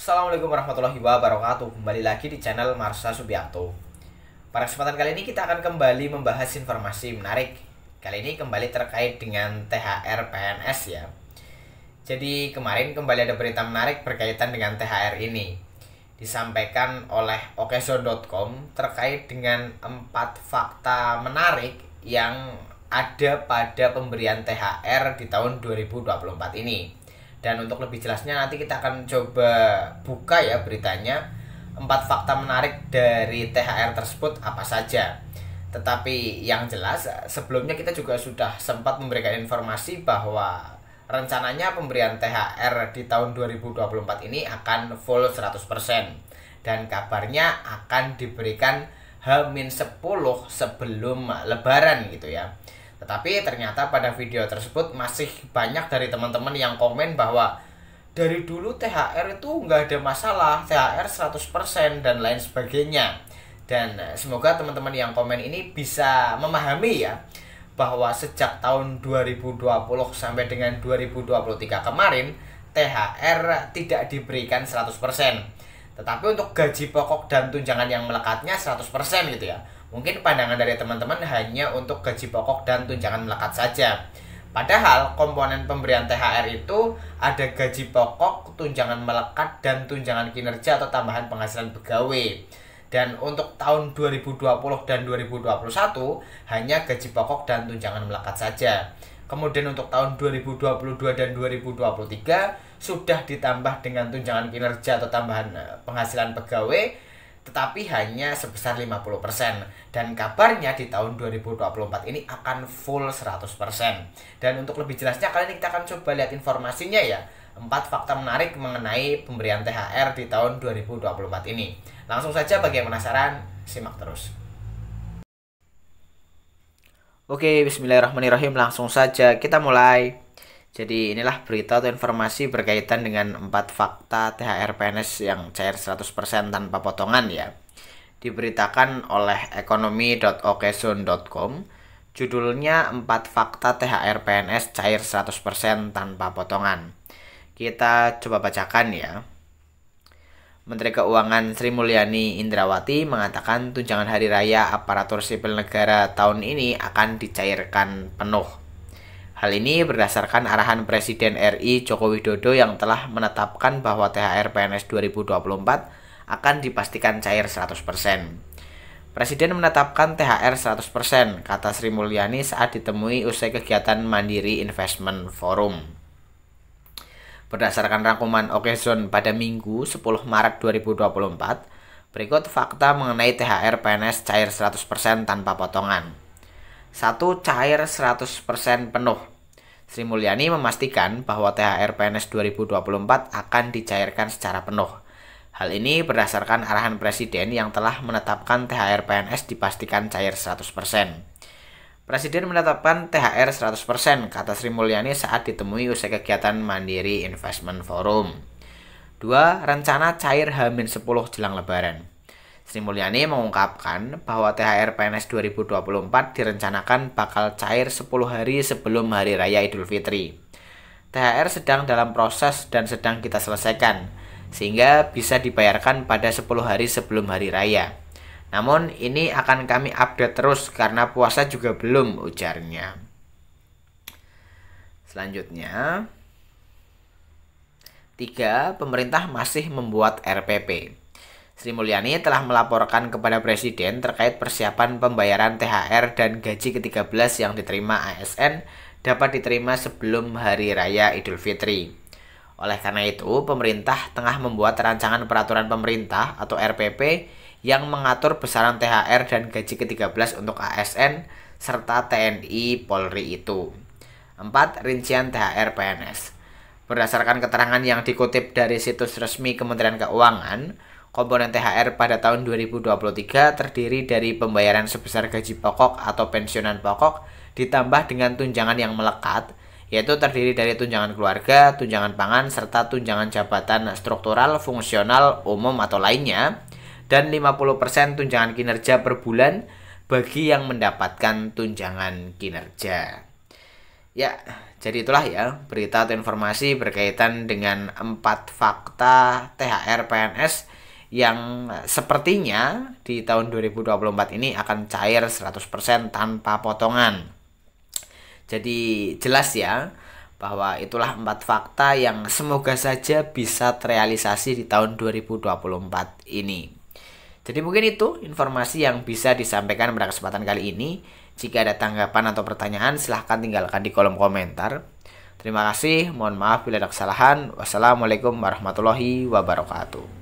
Assalamualaikum warahmatullahi wabarakatuh Kembali lagi di channel Marsha Subianto Pada kesempatan kali ini kita akan kembali membahas informasi menarik Kali ini kembali terkait dengan THR PNS ya Jadi kemarin kembali ada berita menarik berkaitan dengan THR ini Disampaikan oleh okeso.com terkait dengan empat fakta menarik yang ada pada pemberian THR di tahun 2024 ini dan untuk lebih jelasnya nanti kita akan coba buka ya beritanya empat fakta menarik dari THR tersebut apa saja. Tetapi yang jelas sebelumnya kita juga sudah sempat memberikan informasi bahwa rencananya pemberian THR di tahun 2024 ini akan full 100% dan kabarnya akan diberikan H-10 sebelum lebaran gitu ya. Tetapi ternyata pada video tersebut masih banyak dari teman-teman yang komen bahwa dari dulu THR itu nggak ada masalah, THR 100% dan lain sebagainya. Dan semoga teman-teman yang komen ini bisa memahami ya bahwa sejak tahun 2020 sampai dengan 2023 kemarin THR tidak diberikan 100%. Tetapi untuk gaji pokok dan tunjangan yang melekatnya 100% gitu ya Mungkin pandangan dari teman-teman hanya untuk gaji pokok dan tunjangan melekat saja. Padahal komponen pemberian THR itu ada gaji pokok, tunjangan melekat, dan tunjangan kinerja atau tambahan penghasilan pegawai. Dan untuk tahun 2020 dan 2021 hanya gaji pokok dan tunjangan melekat saja. Kemudian untuk tahun 2022 dan 2023 sudah ditambah dengan tunjangan kinerja atau tambahan eh, penghasilan pegawai tetapi hanya sebesar 50% dan kabarnya di tahun 2024 ini akan full 100%. Dan untuk lebih jelasnya kalian kita akan coba lihat informasinya ya. Empat fakta menarik mengenai pemberian THR di tahun 2024 ini. Langsung saja bagi yang penasaran simak terus. Oke, bismillahirrahmanirrahim langsung saja kita mulai. Jadi inilah berita atau informasi berkaitan dengan empat fakta THR PNS yang cair 100% tanpa potongan ya. Diberitakan oleh ekonomi.okesun.com. Judulnya empat fakta THR PNS cair 100% tanpa potongan. Kita coba bacakan ya. Menteri Keuangan Sri Mulyani Indrawati mengatakan tunjangan hari raya aparatur sipil negara tahun ini akan dicairkan penuh. Hal ini berdasarkan arahan Presiden RI Joko Widodo yang telah menetapkan bahwa THR PNS 2024 akan dipastikan cair 100%. Presiden menetapkan THR 100%, kata Sri Mulyani saat ditemui usai kegiatan Mandiri Investment Forum. Berdasarkan rangkuman Okezon pada Minggu 10 Maret 2024, berikut fakta mengenai THR PNS cair 100% tanpa potongan. 1. Cair 100% penuh. Sri Mulyani memastikan bahwa THR PNS 2024 akan dicairkan secara penuh. Hal ini berdasarkan arahan Presiden yang telah menetapkan THR PNS dipastikan cair 100%. Presiden menetapkan THR 100%, kata Sri Mulyani saat ditemui usai kegiatan Mandiri Investment Forum. 2. Rencana cair H-10 jelang lebaran. Sri Mulyani mengungkapkan bahwa THR PNS 2024 direncanakan bakal cair 10 hari sebelum Hari Raya Idul Fitri. THR sedang dalam proses dan sedang kita selesaikan, sehingga bisa dibayarkan pada 10 hari sebelum Hari Raya. Namun ini akan kami update terus karena puasa juga belum ujarnya. Selanjutnya, 3. Pemerintah masih membuat RPP. Sri Mulyani telah melaporkan kepada Presiden terkait persiapan pembayaran THR dan gaji ke-13 yang diterima ASN dapat diterima sebelum Hari Raya Idul Fitri. Oleh karena itu, pemerintah tengah membuat rancangan peraturan pemerintah atau RPP yang mengatur besaran THR dan gaji ke-13 untuk ASN serta TNI Polri itu. 4. Rincian THR PNS Berdasarkan keterangan yang dikutip dari situs resmi Kementerian Keuangan, Komponen THR pada tahun 2023 terdiri dari pembayaran sebesar gaji pokok atau pensiunan pokok ditambah dengan tunjangan yang melekat yaitu terdiri dari tunjangan keluarga, tunjangan pangan, serta tunjangan jabatan struktural, fungsional, umum atau lainnya dan 50% tunjangan kinerja per bulan bagi yang mendapatkan tunjangan kinerja. Ya, jadi itulah ya berita atau informasi berkaitan dengan empat fakta THR PNS yang sepertinya di tahun 2024 ini akan cair 100% tanpa potongan. Jadi jelas ya bahwa itulah empat fakta yang semoga saja bisa terrealisasi di tahun 2024 ini. Jadi mungkin itu informasi yang bisa disampaikan pada kesempatan kali ini. Jika ada tanggapan atau pertanyaan silahkan tinggalkan di kolom komentar. Terima kasih, mohon maaf bila ada kesalahan. Wassalamualaikum warahmatullahi wabarakatuh.